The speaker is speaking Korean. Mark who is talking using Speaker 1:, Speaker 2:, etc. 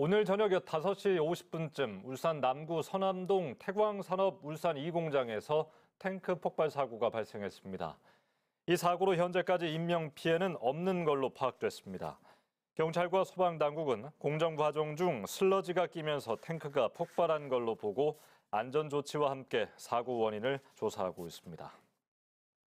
Speaker 1: 오늘 저녁 5시 50분쯤 울산 남구 서남동 태광산업 울산 2공장에서 탱크 폭발 사고가 발생했습니다. 이 사고로 현재까지 인명 피해는 없는 걸로 파악됐습니다. 경찰과 소방 당국은 공정 과정 중 슬러지가 끼면서 탱크가 폭발한 걸로 보고 안전 조치와 함께 사고 원인을 조사하고 있습니다.